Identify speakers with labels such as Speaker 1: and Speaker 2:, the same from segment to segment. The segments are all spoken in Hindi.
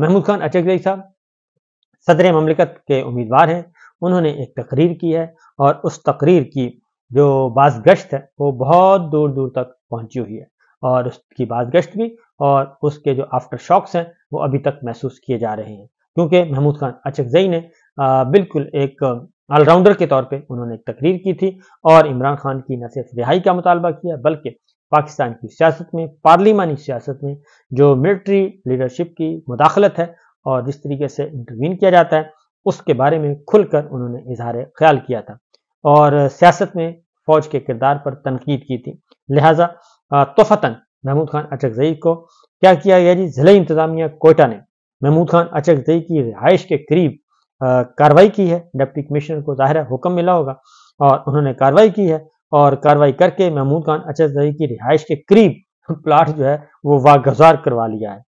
Speaker 1: महमूद खान अचकजई साहब सदर ममलिकत के उम्मीदवार हैं उन्होंने एक तकरीर की है और उस तकरीर की जो बाजगश्त है वो बहुत दूर दूर तक पहुंची हुई है और उसकी बाजगश्त भी और उसके जो आफ्टर शॉक्स हैं वो अभी तक महसूस किए जा रहे हैं क्योंकि महमूद खान अचगजई ने बिल्कुल एक ऑलराउंडर के तौर पे उन्होंने एक तकरीर की थी और इमरान खान की न सिर्फ रिहाई का मुतालबा किया बल्कि पाकिस्तान की सियासत में पार्लियामानी सियासत में जो मिलिट्री लीडरशिप की मुदाखलत है और जिस तरीके से इंटरवीन किया जाता है उसके बारे में खुलकर उन्होंने इजहार ख्याल किया था और सियासत में फौज के किरदार पर तनकीद की थी लिहाजा तोफतन महमूद खान अचक जई को क्या किया गया जी जिले इंतजामिया कोयटा ने महमूद खान अचक जई की रिहाइश के करीब कार्रवाई की है डिप्टी कमिश्नर को जाहिर है हुक्म मिला होगा और उन्होंने कार्रवाई की है और कार्रवाई करके महमूद खान अचजई की रिहाइश के करीब प्लाट जो है वो वागजार करवा लिया है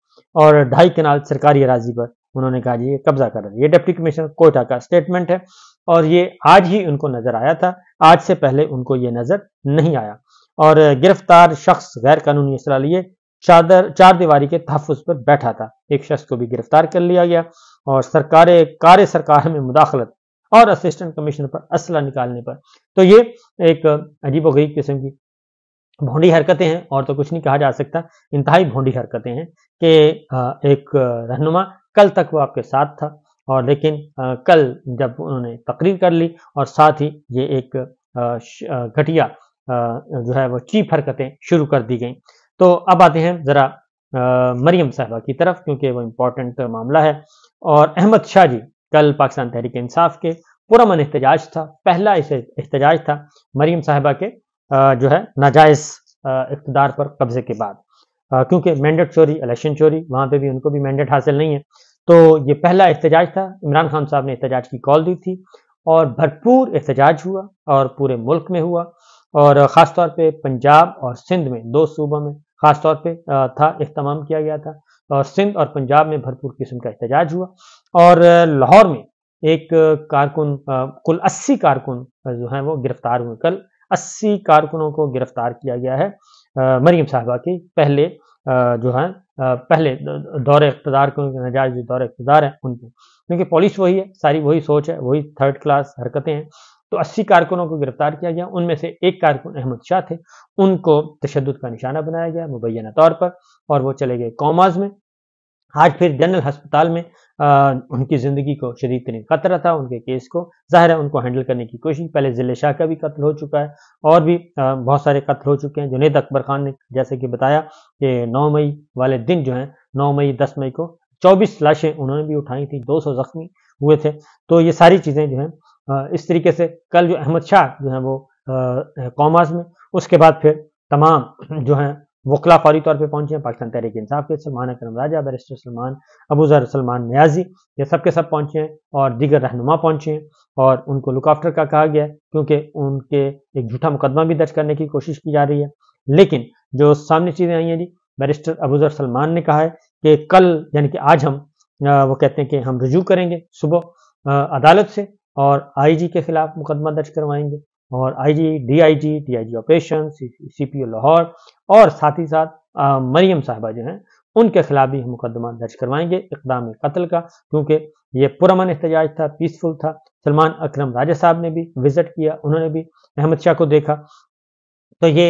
Speaker 1: और ढाई कनाल सरकारी अराजी पर उन्होंने कहा जी ये कब्जा कर रहा है ये डिप्टी कमिश्नर कोयटा का स्टेटमेंट है और ये आज ही उनको नजर आया था आज से पहले उनको ये नजर नहीं आया और गिरफ्तार शख्स गैर कानूनी असला लिए चादर चार दीवारी के तहफ़ पर बैठा था एक शख्स को भी गिरफ्तार कर लिया गया और सरकार कार्य सरकार में मुदाखलत और असिस्टेंट कमिश्नर पर असला निकालने पर तो ये एक अजीब वरीब किस्म की भोंडी हरकतें हैं और तो कुछ नहीं कहा जा सकता इंतहाई भोंडी हरकतें हैं कि एक रहनुमा कल तक वो आपके साथ था और लेकिन कल जब उन्होंने तकरीर कर ली और साथ ही ये एक घटिया जो है वो चीप हरकतें शुरू कर दी गई तो अब आते हैं ज़रा मरियम साहबा की तरफ क्योंकि वो इम्पोर्टेंट मामला है और अहमद शाह जी कल पाकिस्तान तहरीक इंसाफ के पुरमन एहतजाज था पहला एहतजाज था मरीम साहिबा के जो है नाजायज़ इकतदार पर कब्जे के बाद क्योंकि मैंडेट चोरी इलेक्शन चोरी वहाँ पर भी उनको भी मैंडेट हासिल नहीं है तो ये पहला एहतजाज था इमरान खान साहब ने एहतजाज की कॉल दी थी और भरपूर एहतजाज हुआ और पूरे मुल्क में हुआ और ख़ासतौर पर पंजाब और सिंध में दो सूबों में ख़ासतौर पर था अहतमाम किया गया था और सिंध और पंजाब में भरपूर किस्म का एहतजाज हुआ और लाहौर में एक कारकुन कुल अस्सी कारकुन जो हैं वो गिरफ्तार हुए कल अस्सी कारकुनों को गिरफ्तार किया गया है मरियम मरीम साहबा की पहले जो है पहले दौरे इकतदार को नजायज जो दौरे इकतदार हैं उनके क्योंकि पॉलिस वही है सारी वही सोच है वही थर्ड क्लास हरकतें हैं तो 80 कारकुनों को गिरफ्तार किया गया उनमें से एक कारकुन अहमद शाह थे उनको तशद का निशाना बनाया गया मुबैना तौर पर और वो चले गए कौमाज में आज फिर जनरल हस्पताल में आ, उनकी ज़िंदगी को शरीक तरीन खतरा था उनके केस को ज़ाहिर है उनको हैंडल करने की कोशिश पहले ज़िले शाह का भी कत्ल हो चुका है और भी आ, बहुत सारे कत्ल हो चुके हैं जुनेद अकबर खान ने जैसे कि बताया कि नौ मई वाले दिन जो है नौ मई दस मई को चौबीस लाशें उन्होंने भी उठाई थी दो सौ जख्मी हुए थे तो ये सारी चीज़ें जो हैं इस तरीके से कल जो अहमद शाह जो है वो कॉमर्स में उसके बाद फिर तमाम जो है वकला फौरी तौर पर पहुंचे हैं पाकिस्तान तहरीक इंसाफ के सलमान अक्रम राजा बैरिस्टर सलमान अबूजर सलमान न्याजी ये सब के सब पहुंचे हैं और दीगर रहनुमा पहुंचे हैं और उनको लुकाफ्टर का कहा गया क्योंकि उनके एक झूठा मुकदमा भी दर्ज करने की कोशिश की जा रही है लेकिन जो सामने चीज़ें आई हैं जी बैरिस्टर अबूजर सलमान ने कहा है कि कल यानी कि आज हम वो कहते हैं कि हम रजू करेंगे सुबह अदालत से और आईजी के खिलाफ मुकदमा दर्ज करवाएंगे और IG DIG DIG operation CPO Lahore और साथ ही साथ मरियम साहबा जो हैं उनके खिलाफ भी मुकदमा दर्ज करवाएंगे इकदाम कत्ल का क्योंकि ये पुरमन एहतजाज था पीसफुल था सलमान अकरम राजा साहब ने भी विजिट किया उन्होंने भी अहमद शाह को देखा तो ये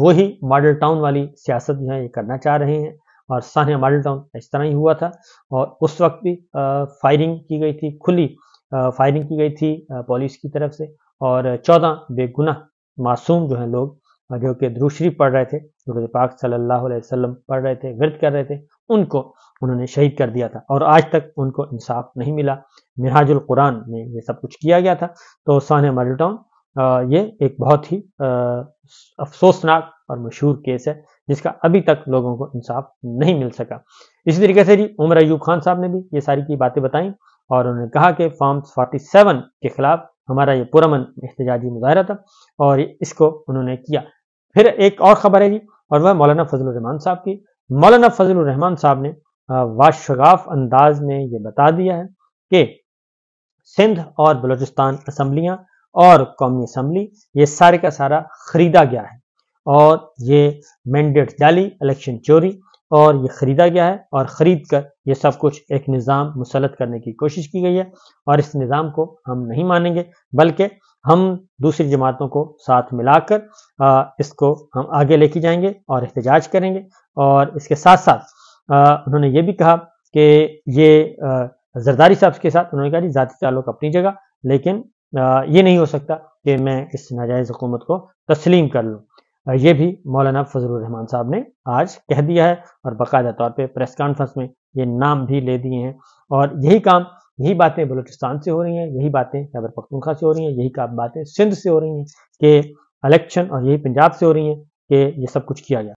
Speaker 1: वही मॉडल टाउन वाली सियासत जो है ये करना चाह रहे हैं और सानिया मॉडल टाउन इस तरह ही हुआ था और उस वक्त भी आ, फायरिंग की गई थी खुली फायरिंग की गई थी पुलिस की तरफ से और चौदह बेगुनाह मासूम जो हैं लोग जो कि दूसरी पढ़ रहे थे गुरु पाक सल्लल्लाहु अलैहि वसल्लम पढ़ रहे थे व्रत कर रहे थे उनको उन्होंने शहीद कर दिया था और आज तक उनको इंसाफ नहीं मिला मिराजुल कुरान में ये सब कुछ किया गया था तो सान मॉडल ये एक बहुत ही अफसोसनाक और मशहूर केस है जिसका अभी तक लोगों को इंसाफ नहीं मिल सका इसी तरीके से जी उमर अयूब खान साहब ने भी ये सारी की बातें बताई और उन्होंने कहा कि फॉर्म 47 के खिलाफ हमारा ये पुरमन एहतजाजी मुजाहरा था और इसको उन्होंने किया फिर एक और खबर है जी और वह मौलाना फजलरहमान साहब की मौलाना फजलरहमान साहब ने वाशगाफ अंदाज में ये बता दिया है कि सिंध और बलोचिस्तान असम्बलियाँ और कौमी असम्बली ये सारे का सारा खरीदा गया है और ये मैंडेट जाली इलेक्शन चोरी और ये ख़रीदा गया है और ख़रीद कर ये सब कुछ एक निज़ाम मुसलत करने की कोशिश की गई है और इस निज़ाम को हम नहीं मानेंगे बल्कि हम दूसरी जमातों को साथ मिलाकर इसको हम आगे लेके जाएंगे और एहतजाज करेंगे और इसके साथ साथ आ, उन्होंने ये भी कहा कि ये जरदारी साहब के साथ उन्होंने कहा जी ज़ाती ताल्लुक अपनी जगह लेकिन आ, ये नहीं हो सकता कि मैं इस नाजायज़ हुकूमत को तस्लीम कर लूँ ये भी मौलाना फजल रहमान साहब ने आज कह दिया है और बाकायदा तौर पे प्रेस कॉन्फ्रेंस में ये नाम भी ले दिए हैं और यही काम यही बातें बलूचिस्तान से हो रही हैं यही बातें खैबर पख्तूनखा से हो रही हैं यही काम बातें सिंध से हो रही हैं कि इलेक्शन और यही पंजाब से हो रही हैं कि ये सब कुछ किया गया